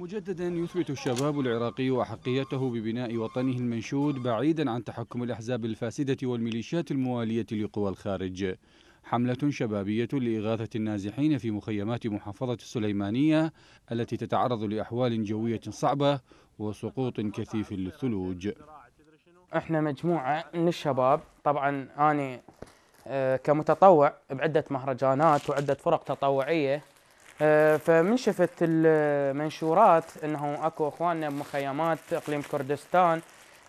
مجددا يثبت الشباب العراقي أحقيته ببناء وطنه المنشود بعيدا عن تحكم الأحزاب الفاسدة والميليشيات الموالية لقوى الخارج حملة شبابية لإغاثة النازحين في مخيمات محافظة السليمانية التي تتعرض لأحوال جوية صعبة وسقوط كثيف للثلوج احنا مجموعة من الشباب طبعا أنا آه، كمتطوع بعدة مهرجانات وعدة فرق تطوعية آه، فمن شفت المنشورات انه اكو اخواننا بمخيمات اقليم كردستان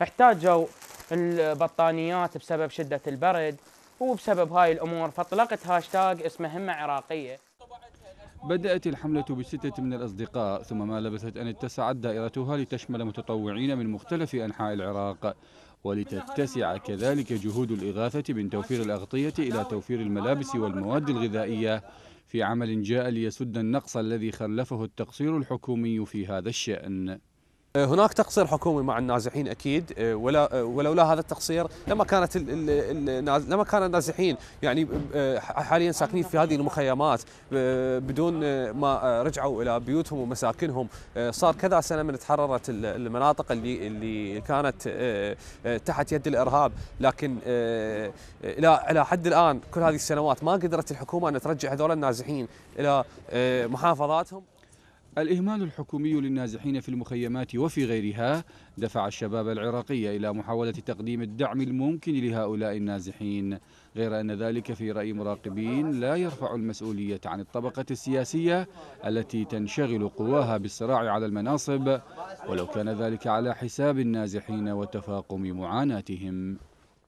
احتاجوا البطانيات بسبب شده البرد وبسبب هاي الامور فاطلقت هاشتاج اسمه همه عراقيه بدأت الحملة بستة من الأصدقاء ثم ما لبثت أن اتسعت دائرتها لتشمل متطوعين من مختلف أنحاء العراق ولتتسع كذلك جهود الإغاثة من توفير الأغطية إلى توفير الملابس والمواد الغذائية في عمل جاء ليسد النقص الذي خلفه التقصير الحكومي في هذا الشأن آه، هناك تقصير حكومي مع النازحين اكيد آه، ولا آه، ولولا هذا التقصير لما كانت لما كان النازحين يعني حاليا ساكنين في هذه المخيمات بدون ما رجعوا الى بيوتهم ومساكنهم صار كذا سنه من تحررت المناطق اللي اللي كانت تحت يد الارهاب لكن الى الى حد الان كل هذه السنوات ما قدرت الحكومه ان ترجع هذول النازحين الى محافظاتهم الإهمال الحكومي للنازحين في المخيمات وفي غيرها دفع الشباب العراقي إلى محاولة تقديم الدعم الممكن لهؤلاء النازحين غير أن ذلك في رأي مراقبين لا يرفع المسؤولية عن الطبقة السياسية التي تنشغل قواها بالصراع على المناصب ولو كان ذلك على حساب النازحين وتفاقم معاناتهم